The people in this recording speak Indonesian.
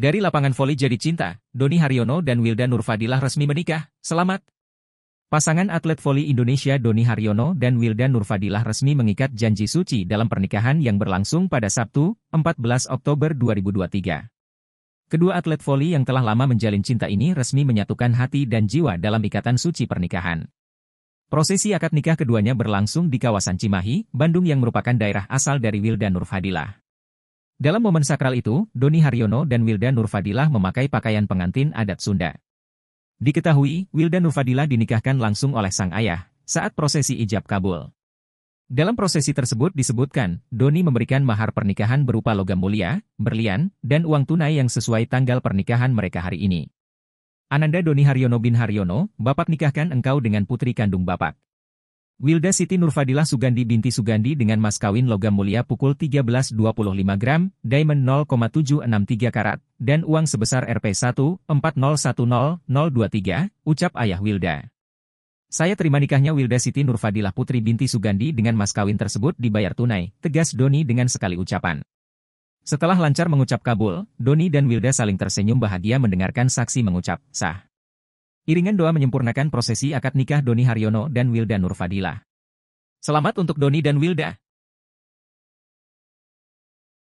Dari lapangan voli jadi cinta, Doni Haryono dan Wilda Nurfadilah resmi menikah. Selamat! Pasangan atlet voli Indonesia Doni Haryono dan Wilda Nurfadilah resmi mengikat janji suci dalam pernikahan yang berlangsung pada Sabtu, 14 Oktober 2023. Kedua atlet voli yang telah lama menjalin cinta ini resmi menyatukan hati dan jiwa dalam ikatan suci pernikahan. Prosesi akad nikah keduanya berlangsung di kawasan Cimahi, Bandung yang merupakan daerah asal dari Wilda Nurfadilah. Dalam momen sakral itu, Doni Haryono dan Wilda Nurfadilah memakai pakaian pengantin adat Sunda. Diketahui, Wilda Nurfadilah dinikahkan langsung oleh sang ayah saat prosesi ijab kabul. Dalam prosesi tersebut disebutkan, Doni memberikan mahar pernikahan berupa logam mulia, berlian, dan uang tunai yang sesuai tanggal pernikahan mereka hari ini. Ananda Doni Haryono bin Haryono, Bapak nikahkan engkau dengan putri kandung Bapak. Wilda Siti Nurfadilah Sugandi binti Sugandi dengan mas kawin logam mulia pukul 13.25 gram, diamond 0,763 karat, dan uang sebesar rp 14010023, ucap ayah Wilda. Saya terima nikahnya Wilda Siti Nurfadilah Putri binti Sugandi dengan mas kawin tersebut dibayar tunai, tegas Doni dengan sekali ucapan. Setelah lancar mengucap kabul, Doni dan Wilda saling tersenyum bahagia mendengarkan saksi mengucap, sah. Iringan doa menyempurnakan prosesi akad nikah Doni Haryono dan Wilda Nurfadila. Selamat untuk Doni dan Wilda.